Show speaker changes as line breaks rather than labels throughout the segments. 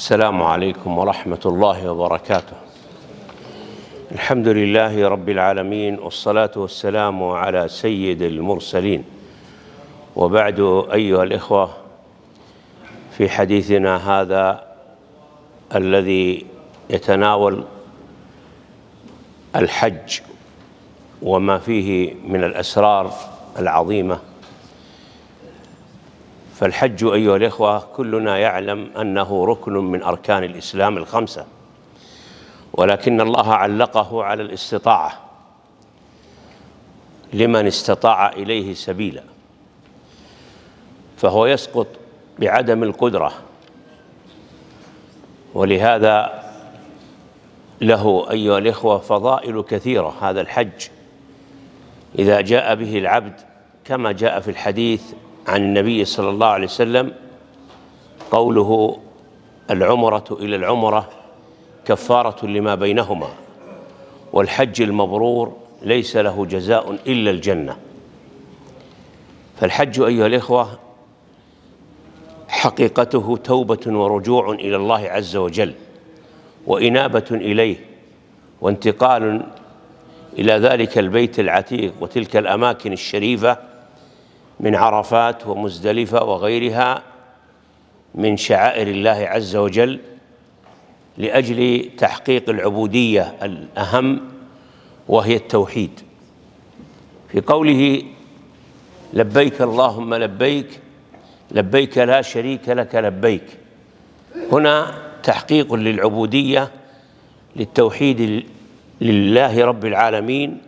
السلام عليكم ورحمة الله وبركاته الحمد لله رب العالمين والصلاة والسلام على سيد المرسلين وبعد أيها الإخوة في حديثنا هذا الذي يتناول الحج وما فيه من الأسرار العظيمة فالحج أيها الإخوة كلنا يعلم أنه ركن من أركان الإسلام الخمسة ولكن الله علقه على الاستطاعة لمن استطاع إليه سبيلا فهو يسقط بعدم القدرة ولهذا له أيها الإخوة فضائل كثيرة هذا الحج إذا جاء به العبد كما جاء في الحديث عن النبي صلى الله عليه وسلم قوله العمرة إلى العمرة كفارة لما بينهما والحج المبرور ليس له جزاء إلا الجنة فالحج أيها الإخوة حقيقته توبة ورجوع إلى الله عز وجل وإنابة إليه وانتقال إلى ذلك البيت العتيق وتلك الأماكن الشريفة من عرفات ومزدلفة وغيرها من شعائر الله عز وجل لأجل تحقيق العبودية الأهم وهي التوحيد في قوله لبيك اللهم لبيك لبيك لا شريك لك لبيك هنا تحقيق للعبودية للتوحيد لله رب العالمين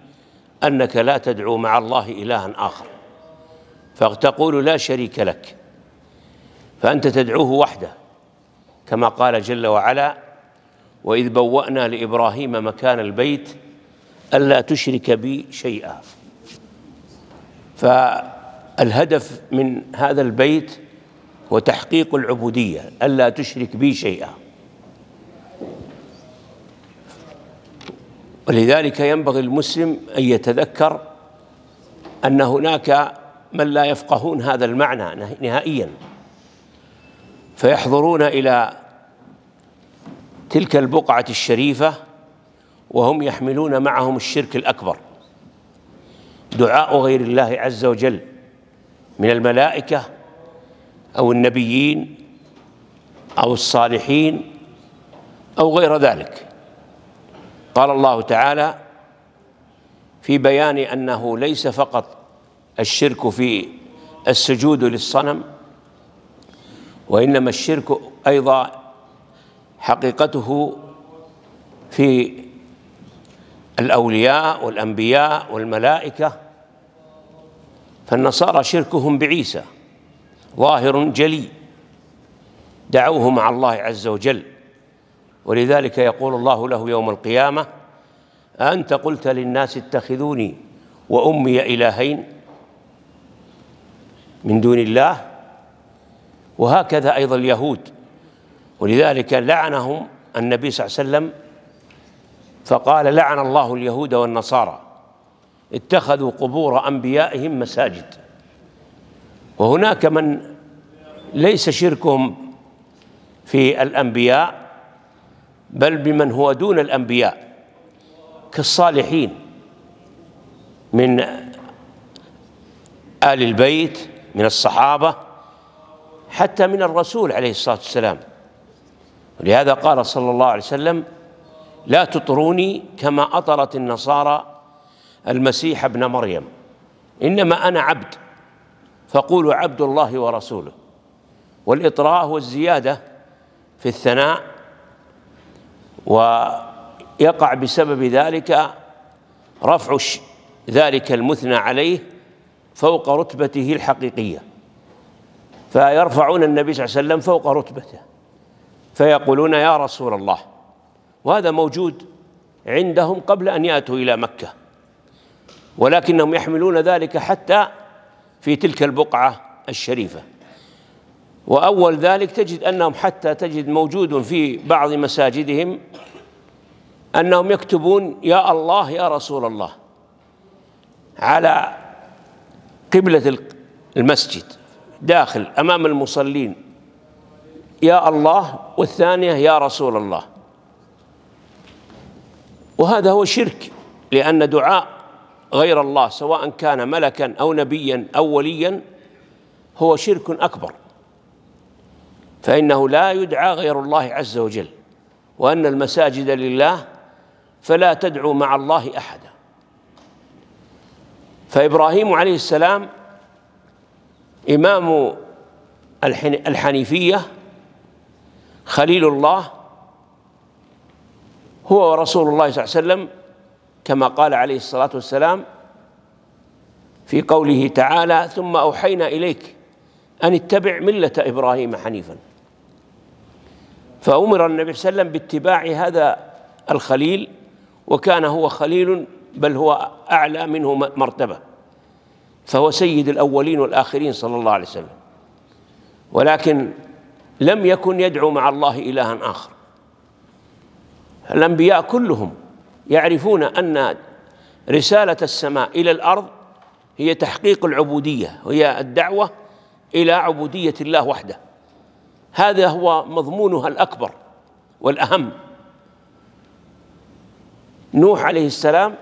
أنك لا تدعو مع الله إلها آخر فتقول لا شريك لك فأنت تدعوه وحده كما قال جل وعلا وإذ بوأنا لإبراهيم مكان البيت ألا تشرك بي شيئا فالهدف من هذا البيت هو تحقيق العبودية ألا تشرك بي شيئا ولذلك ينبغي المسلم أن يتذكر أن هناك من لا يفقهون هذا المعنى نهائيا فيحضرون الى تلك البقعه الشريفه وهم يحملون معهم الشرك الاكبر دعاء غير الله عز وجل من الملائكه او النبيين او الصالحين او غير ذلك قال الله تعالى في بيان انه ليس فقط الشرك في السجود للصنم وإنما الشرك أيضا حقيقته في الأولياء والأنبياء والملائكة فالنصارى شركهم بعيسى ظاهر جلي دعوه مع الله عز وجل ولذلك يقول الله له يوم القيامة أنت قلت للناس اتخذوني وأمي إلهين من دون الله وهكذا أيضا اليهود ولذلك لعنهم النبي صلى الله عليه وسلم فقال لعن الله اليهود والنصارى اتخذوا قبور أنبيائهم مساجد وهناك من ليس شركهم في الأنبياء بل بمن هو دون الأنبياء كالصالحين من آل البيت من الصحابة حتى من الرسول عليه الصلاة والسلام لهذا قال صلى الله عليه وسلم لا تطروني كما أطرت النصارى المسيح ابن مريم إنما أنا عبد فقولوا عبد الله ورسوله والإطراء هو الزيادة في الثناء ويقع بسبب ذلك رفع ذلك المثنى عليه فوق رتبته الحقيقيه فيرفعون النبي صلى الله عليه وسلم فوق رتبته فيقولون يا رسول الله وهذا موجود عندهم قبل ان ياتوا الى مكه ولكنهم يحملون ذلك حتى في تلك البقعه الشريفه واول ذلك تجد انهم حتى تجد موجود في بعض مساجدهم انهم يكتبون يا الله يا رسول الله على قبلة المسجد داخل أمام المصلين يا الله والثانية يا رسول الله وهذا هو الشرك لأن دعاء غير الله سواء كان ملكا أو نبيا أو وليا هو شرك أكبر فإنه لا يدعى غير الله عز وجل وأن المساجد لله فلا تدعو مع الله أحدا فإبراهيم عليه السلام إمام الحنيفية خليل الله هو ورسول الله صلى الله عليه وسلم كما قال عليه الصلاة والسلام في قوله تعالى ثم أوحينا إليك أن اتبع ملة إبراهيم حنيفا فأمر النبي صلى الله عليه وسلم باتباع هذا الخليل وكان هو خليل بل هو أعلى منه مرتبة فهو سيد الأولين والآخرين صلى الله عليه وسلم ولكن لم يكن يدعو مع الله إلها آخر الأنبياء كلهم يعرفون أن رسالة السماء إلى الأرض هي تحقيق العبودية وهي الدعوة إلى عبودية الله وحده هذا هو مضمونها الأكبر والأهم نوح عليه السلام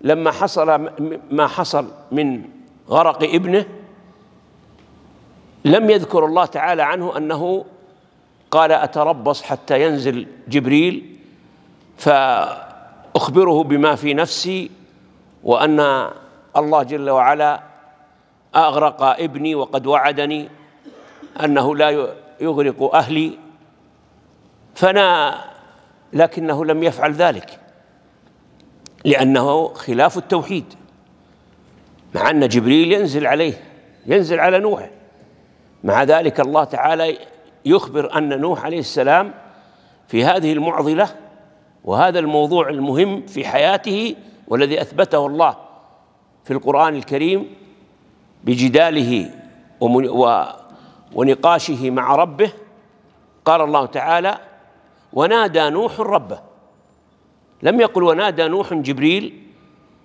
لما حصل ما حصل من غرق ابنه لم يذكر الله تعالى عنه أنه قال أتربص حتى ينزل جبريل فأخبره بما في نفسي وأن الله جل وعلا أغرق ابني وقد وعدني أنه لا يغرق أهلي فنا لكنه لم يفعل ذلك لأنه خلاف التوحيد مع أن جبريل ينزل عليه ينزل على نوح مع ذلك الله تعالى يخبر أن نوح عليه السلام في هذه المعضلة وهذا الموضوع المهم في حياته والذي أثبته الله في القرآن الكريم بجداله ونقاشه مع ربه قال الله تعالى ونادى نوح ربه لم يقل ونادى نوح جبريل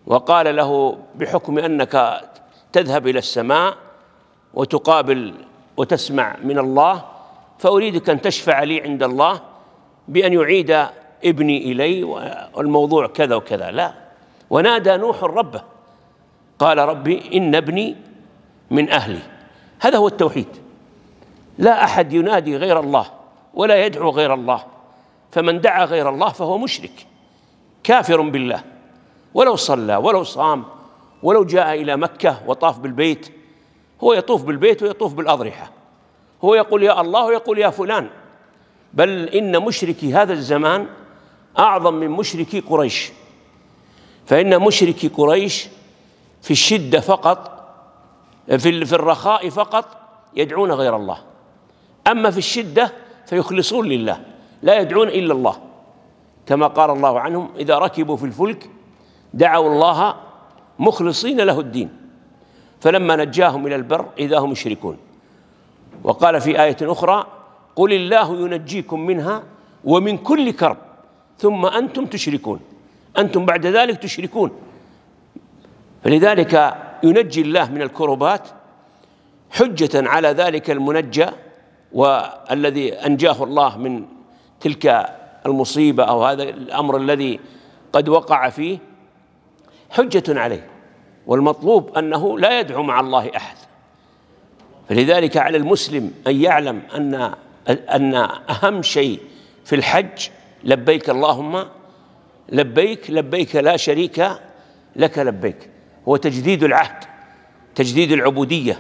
وقال له بحكم انك تذهب الى السماء وتقابل وتسمع من الله فاريدك ان تشفع لي عند الله بان يعيد ابني الي والموضوع كذا وكذا لا ونادى نوح ربه قال ربي ان ابني من اهلي هذا هو التوحيد لا احد ينادي غير الله ولا يدعو غير الله فمن دعا غير الله فهو مشرك كافر بالله ولو صلى ولو صام ولو جاء الى مكه وطاف بالبيت هو يطوف بالبيت ويطوف بالاضرحه هو يقول يا الله ويقول يا فلان بل ان مشركي هذا الزمان اعظم من مشركي قريش فان مشركي قريش في الشده فقط في في الرخاء فقط يدعون غير الله اما في الشده فيخلصون لله لا يدعون الا الله كما قال الله عنهم إذا ركبوا في الفلك دعوا الله مخلصين له الدين فلما نجاهم إلى البر إذا هم يشركون وقال في آية أخرى قل الله ينجيكم منها ومن كل كرب ثم أنتم تشركون أنتم بعد ذلك تشركون فلذلك ينجي الله من الكربات حجة على ذلك المنجى والذي أنجاه الله من تلك المصيبة أو هذا الأمر الذي قد وقع فيه حجة عليه والمطلوب أنه لا يدعو مع الله أحد فلذلك على المسلم أن يعلم أن أن أهم شيء في الحج لبيك اللهم لبيك لبيك لا شريك لك لبيك هو تجديد العهد تجديد العبودية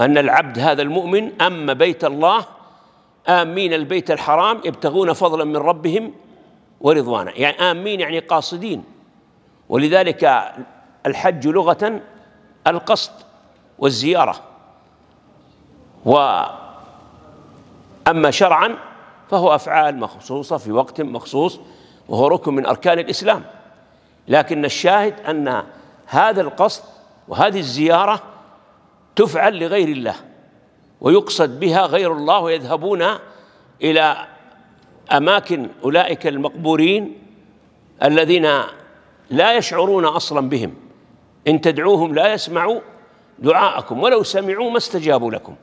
أن العبد هذا المؤمن أما بيت الله آمين البيت الحرام يبتغون فضلا من ربهم ورضوانا يعني آمين يعني قاصدين ولذلك الحج لغة القصد والزيارة و أما شرعا فهو أفعال مخصوصة في وقت مخصوص وهو ركن من أركان الإسلام لكن الشاهد أن هذا القصد وهذه الزيارة تفعل لغير الله ويقصد بها غير الله ويذهبون إلى أماكن أولئك المقبورين الذين لا يشعرون أصلا بهم إن تدعوهم لا يسمعوا دعاءكم ولو سمعوا ما استجابوا لكم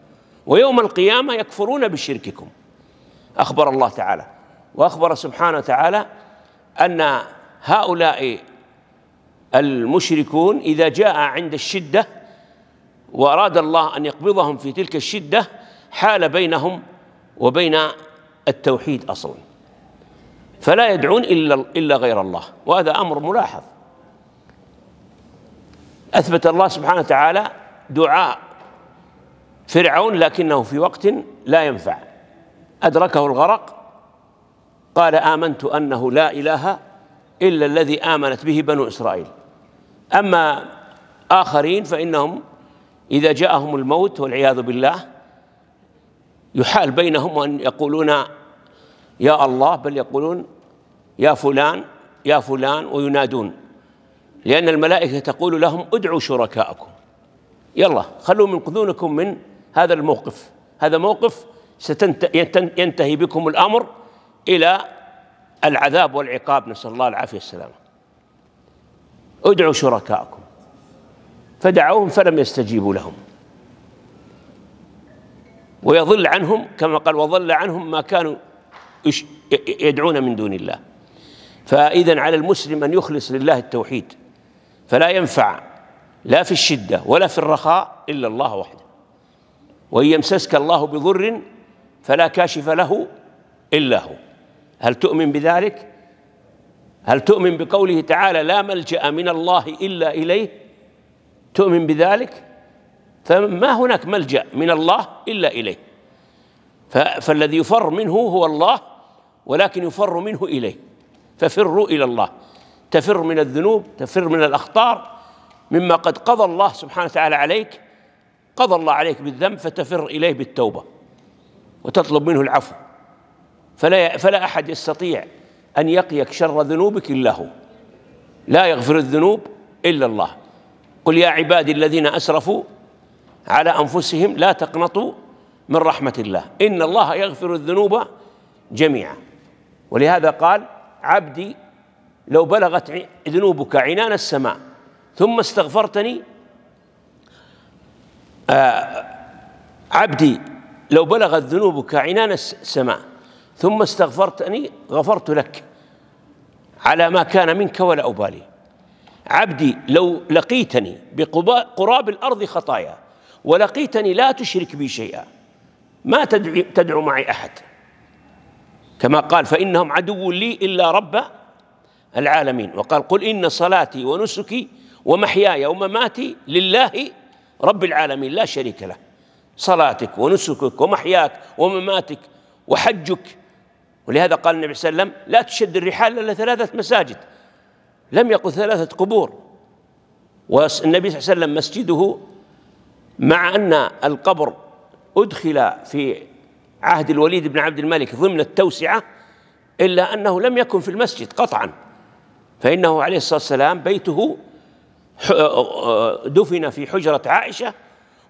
ويوم القيامة يكفرون بشرككم أخبر الله تعالى وأخبر سبحانه وتعالى أن هؤلاء المشركون إذا جاء عند الشدة وأراد الله أن يقبضهم في تلك الشدة حال بينهم وبين التوحيد أصلا فلا يدعون إلا, إلا غير الله وهذا أمر ملاحظ أثبت الله سبحانه وتعالى دعاء فرعون لكنه في وقت لا ينفع أدركه الغرق قال آمنت أنه لا إله إلا الذي آمنت به بنو إسرائيل أما آخرين فإنهم إذا جاءهم الموت والعياذ بالله يحال بينهم أن يقولون يا الله بل يقولون يا فلان يا فلان وينادون لأن الملائكة تقول لهم ادعوا شركاءكم يلا خلوا من قذونكم من هذا الموقف هذا موقف ينتهي بكم الأمر إلى العذاب والعقاب نسأل الله العافية والسلامة ادعوا شركاءكم فدعوهم فلم يستجيبوا لهم ويضل عنهم كما قال وضل عنهم ما كانوا يدعون من دون الله فإذا على المسلم أن يخلص لله التوحيد فلا ينفع لا في الشدة ولا في الرخاء إلا الله وحده وإن يمسسك الله بضر فلا كاشف له إلا هو هل تؤمن بذلك؟ هل تؤمن بقوله تعالى لا ملجأ من الله إلا إليه تؤمن بذلك فما هناك ملجأ من الله إلا إليه فالذي يفر منه هو الله ولكن يفر منه إليه ففروا إلى الله تفر من الذنوب تفر من الأخطار مما قد قضى الله سبحانه وتعالى عليك قضى الله عليك بالذنب فتفر إليه بالتوبة وتطلب منه العفو فلا فلا أحد يستطيع أن يقيك شر ذنوبك إلا هو لا يغفر الذنوب إلا الله قل يا عبادي الذين اسرفوا على انفسهم لا تقنطوا من رحمه الله ان الله يغفر الذنوب جميعا ولهذا قال عبدي لو بلغت ذنوبك عنان السماء ثم استغفرتني آه عبدي لو بلغت ذنوبك عنان السماء ثم استغفرتني غفرت لك على ما كان منك ولا أبالي عبدي لو لقيتني بقراب الأرض خطايا ولقيتني لا تشرك بي شيئا ما تدعو, تدعو معي أحد كما قال فإنهم عدو لي إلا رب العالمين وقال قل إن صلاتي ونسكي ومحياي ومماتي لله رب العالمين لا شريك له صلاتك ونسكك ومحياك ومماتك وحجك ولهذا قال النبي صلى الله عليه وسلم لا تشد الرحال إلا ثلاثة مساجد لم يقل ثلاثة قبور والنبي صلى الله عليه وسلم مسجده مع أن القبر أدخل في عهد الوليد بن عبد الملك ضمن التوسعة إلا أنه لم يكن في المسجد قطعا فإنه عليه الصلاة والسلام بيته آه، آه، دفن في حجرة عائشة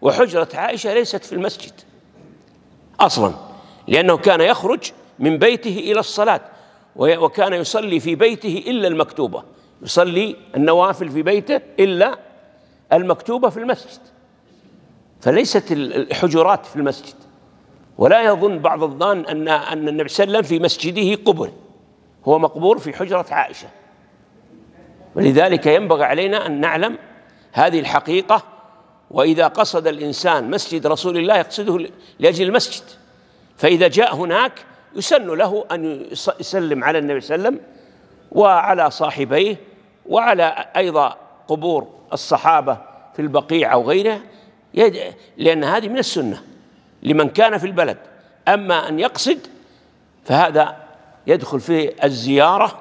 وحجرة عائشة ليست في المسجد أصلا لأنه كان يخرج من بيته إلى الصلاة وكان يصلي في بيته إلا المكتوبة يصلي النوافل في بيته إلا المكتوبة في المسجد فليست الحجرات في المسجد ولا يظن بعض الظان أن أن النبي صلى الله عليه وسلم في مسجده قبر هو مقبور في حجرة عائشة ولذلك ينبغي علينا أن نعلم هذه الحقيقة وإذا قصد الإنسان مسجد رسول الله يقصده لأجل المسجد فإذا جاء هناك يسن له أن يسلم على النبي صلى الله عليه وسلم وعلى صاحبيه وعلى أيضا قبور الصحابة في البقيع أو غيره لأن هذه من السنة لمن كان في البلد أما أن يقصد فهذا يدخل في الزيارة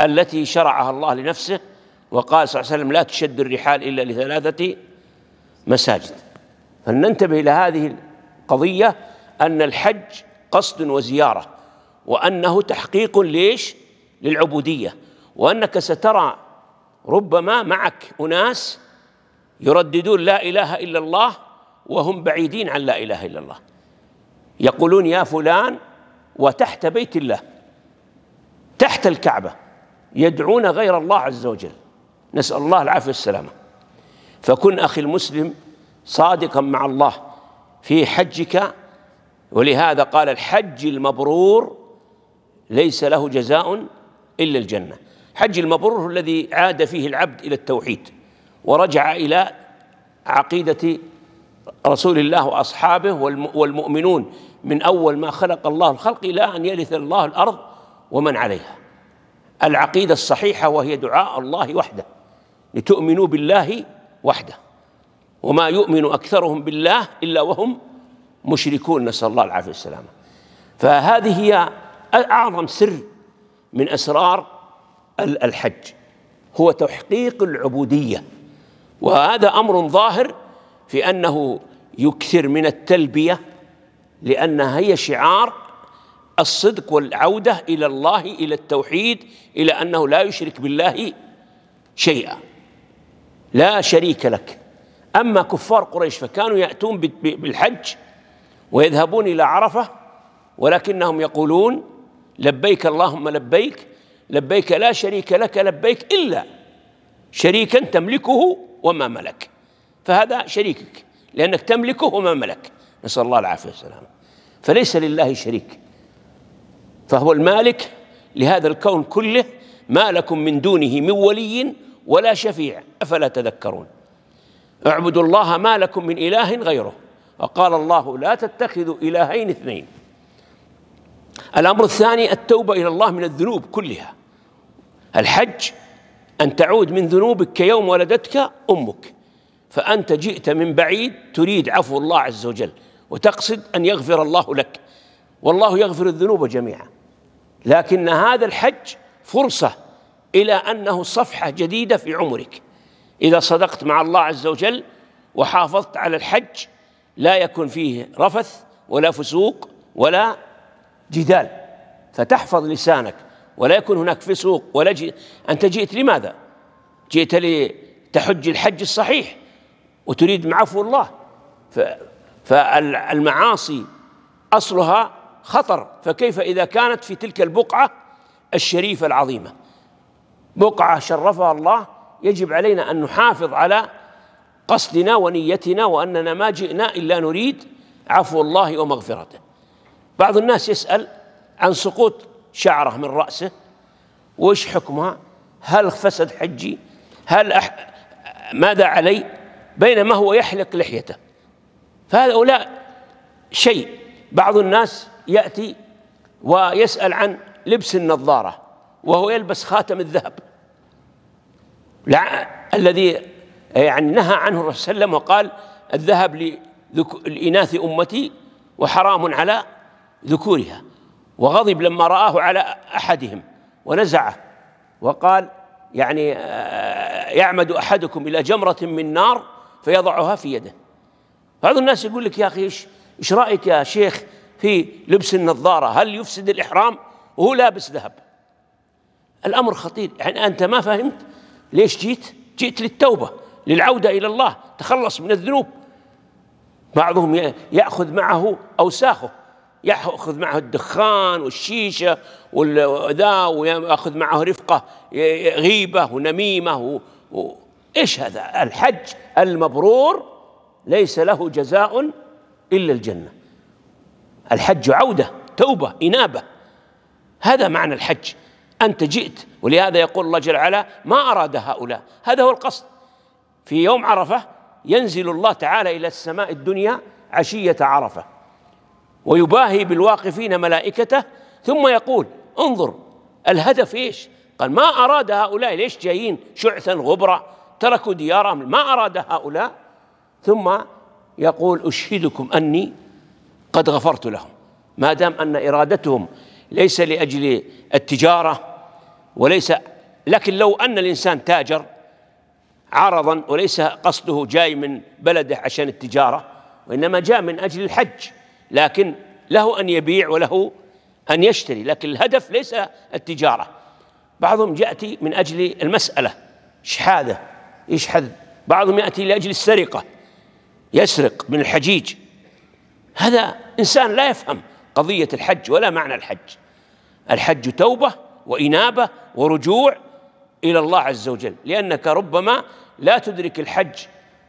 التي شرعها الله لنفسه وقال صلى الله عليه وسلم لا تشد الرحال إلا لثلاثة مساجد فلننتبه إلى هذه القضية أن الحج قصد وزيارة وأنه تحقيق ليش للعبودية وأنك سترى ربما معك اناس يرددون لا اله الا الله وهم بعيدين عن لا اله الا الله يقولون يا فلان وتحت بيت الله تحت الكعبه يدعون غير الله عز وجل نسال الله العافيه والسلامه فكن اخي المسلم صادقا مع الله في حجك ولهذا قال الحج المبرور ليس له جزاء الا الجنه حج المبرور الذي عاد فيه العبد الى التوحيد ورجع الى عقيده رسول الله واصحابه والمؤمنون من اول ما خلق الله الخلق الى ان يرث الله الارض ومن عليها العقيده الصحيحه وهي دعاء الله وحده لتؤمنوا بالله وحده وما يؤمن اكثرهم بالله الا وهم مشركون نسال الله العافيه والسلامه فهذه هي اعظم سر من اسرار الحج هو تحقيق العبودية وهذا أمر ظاهر في أنه يكثر من التلبية لأنها هي شعار الصدق والعودة إلى الله إلى التوحيد إلى أنه لا يشرك بالله شيئا لا شريك لك أما كفار قريش فكانوا يأتون بالحج ويذهبون إلى عرفة ولكنهم يقولون لبيك اللهم لبيك لبيك لا شريك لك لبيك إلا شريكا تملكه وما ملك فهذا شريكك لأنك تملكه وما ملك نسأل الله العافية والسلامة فليس لله شريك فهو المالك لهذا الكون كله ما لكم من دونه من ولي ولا شفيع أفلا تذكرون اعبدوا الله ما لكم من إله غيره وقال الله لا تتخذوا إلهين اثنين الأمر الثاني التوبة إلى الله من الذنوب كلها الحج أن تعود من ذنوبك كيوم ولدتك أمك فأنت جئت من بعيد تريد عفو الله عز وجل وتقصد أن يغفر الله لك والله يغفر الذنوب جميعا لكن هذا الحج فرصة إلى أنه صفحة جديدة في عمرك إذا صدقت مع الله عز وجل وحافظت على الحج لا يكون فيه رفث ولا فسوق ولا جدال فتحفظ لسانك ولا يكون هناك فسوق ولا جي أنت جئت لماذا؟ جئت لتحج الحج الصحيح وتريد عفو الله فالمعاصي أصلها خطر فكيف إذا كانت في تلك البقعة الشريفة العظيمة بقعة شرفها الله يجب علينا أن نحافظ على قصدنا ونيتنا وأننا ما جئنا إلا نريد عفو الله ومغفرته بعض الناس يسأل عن سقوط شعره من رأسه وإيش حكمها هل فسد حجي هل أح... ماذا علي بينما هو يحلق لحيته فهؤلاء شيء بعض الناس يأتي ويسأل عن لبس النظارة وهو يلبس خاتم الذهب لا الذي يعني نهى عنه الرسول صلى الله عليه وسلم وقال الذهب لإناث أمتي وحرام على ذكورها وغضب لما رآه على أحدهم ونزعه وقال يعني آه، يعمد أحدكم إلى جمرة من نار فيضعها في يده بعض الناس يقول لك يا أخي إيش إيش رأيك يا شيخ في لبس النظارة هل يفسد الإحرام وهو لابس ذهب الأمر خطير يعني أنت ما فهمت ليش جيت جئت للتوبة للعودة إلى الله تخلص من الذنوب بعضهم يأخذ معه أوساخه ياخذ معه الدخان والشيشه وذا وياخذ معه رفقه غيبه ونميمه و... و... ايش هذا؟ الحج المبرور ليس له جزاء الا الجنه. الحج عوده، توبه، انابه. هذا معنى الحج. انت جئت ولهذا يقول الله جل وعلا ما اراد هؤلاء، هذا هو القصد. في يوم عرفه ينزل الله تعالى الى السماء الدنيا عشيه عرفه. ويباهي بالواقفين ملائكته ثم يقول انظر الهدف ايش؟ قال ما اراد هؤلاء ليش جايين شعثا غبرا تركوا ديارهم ما اراد هؤلاء ثم يقول اشهدكم اني قد غفرت لهم ما دام ان ارادتهم ليس لاجل التجاره وليس لكن لو ان الانسان تاجر عرضا وليس قصده جاي من بلده عشان التجاره وانما جاء من اجل الحج لكن له أن يبيع وله أن يشتري لكن الهدف ليس التجارة بعضهم يأتي من أجل المسألة شحاذة يشحذ بعضهم يأتي لأجل السرقة يسرق من الحجيج هذا إنسان لا يفهم قضية الحج ولا معنى الحج الحج توبة وإنابة ورجوع إلى الله عز وجل لأنك ربما لا تدرك الحج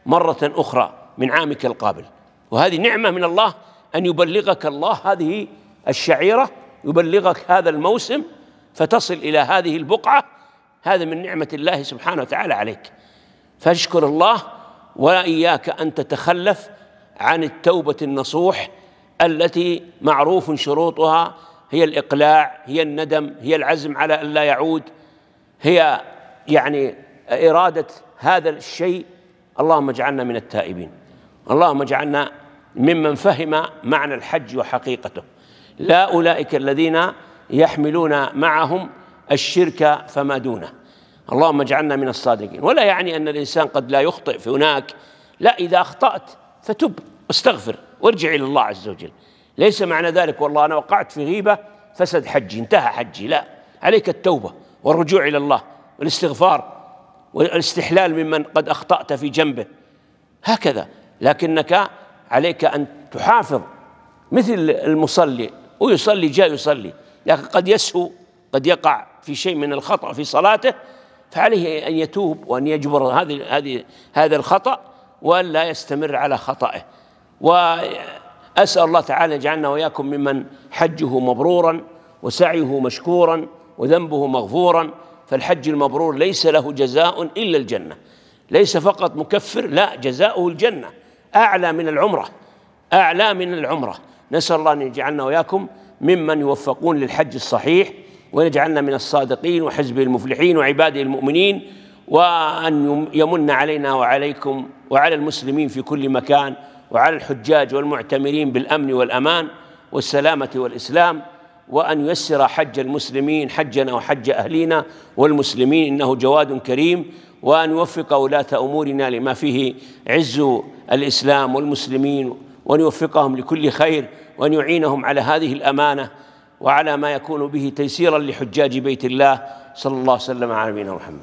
مرة أخرى من عامك القابل وهذه نعمة من الله أن يبلغك الله هذه الشعيرة يبلغك هذا الموسم فتصل إلى هذه البقعة هذا من نعمة الله سبحانه وتعالى عليك فاشكر الله وإياك أن تتخلف عن التوبة النصوح التي معروف شروطها هي الإقلاع هي الندم هي العزم على ألا يعود هي يعني إرادة هذا الشيء اللهم اجعلنا من التائبين اللهم اجعلنا ممن فهم معنى الحج وحقيقته لا أولئك الذين يحملون معهم الشرك فما دونه اللهم اجعلنا من الصادقين ولا يعني أن الإنسان قد لا يخطئ في هناك لا إذا أخطأت فتب واستغفر وارجع إلى الله عز وجل ليس معنى ذلك والله أنا وقعت في غيبة فسد حجي انتهى حجي لا عليك التوبة والرجوع إلى الله والاستغفار والاستحلال ممن قد أخطأت في جنبه هكذا لكنك عليك أن تحافظ مثل المصلي ويصلي جاء يصلي لكن قد يسهو قد يقع في شيء من الخطأ في صلاته فعليه أن يتوب وأن يجبر هذه هذه هذا الخطأ وألا يستمر على خطأه وأسأل الله تعالى يجعلنا وإياكم ممن حجه مبرورا وسعيه مشكورا وذنبه مغفورا فالحج المبرور ليس له جزاء إلا الجنة ليس فقط مكفر لا جزاؤه الجنه أعلى من العمرة أعلى من العمرة نسأل الله أن يجعلنا وإياكم ممن يوفقون للحج الصحيح ويجعلنا من الصادقين وحزبه المفلحين وعباده المؤمنين وأن يمن علينا وعليكم وعلى المسلمين في كل مكان وعلى الحجاج والمعتمرين بالأمن والأمان والسلامة والإسلام وأن ييسر حج المسلمين حجنا وحج أهلينا والمسلمين إنه جواد كريم وأن يوفق ولاة أمورنا لما فيه عز الإسلام والمسلمين وأن يوفقهم لكل خير وأن يعينهم على هذه الأمانة وعلى ما يكون به تيسيرا لحجاج بيت الله صلى الله وسلم على نبينا محمد